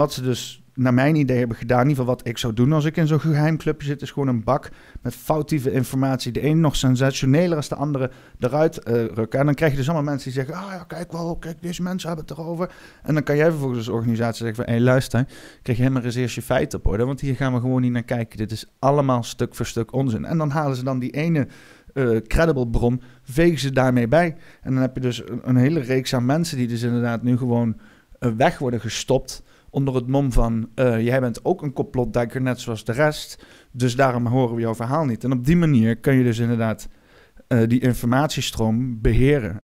wat ze dus naar mijn idee hebben gedaan, in ieder geval wat ik zou doen als ik in zo'n geheim clubje zit, is gewoon een bak met foutieve informatie. De een nog sensationeler als de andere eruit uh, rukken. En dan krijg je dus allemaal mensen die zeggen, ah ja, kijk wel, kijk, deze mensen hebben het erover. En dan kan jij vervolgens als organisatie zeggen van, hé hey, luister, krijg je helemaal je feiten op orde, want hier gaan we gewoon niet naar kijken. Dit is allemaal stuk voor stuk onzin. En dan halen ze dan die ene... Uh, credible bron, vegen ze daarmee bij. En dan heb je dus een, hele reeks aan mensen die dus inderdaad nu gewoon eh, weg worden gestopt onder het mom van eh, jij bent ook een complotdenker net zoals de rest, dus daarom horen we jouw verhaal niet. En op die manier kun je dus inderdaad eh, die informatiestroom beheren.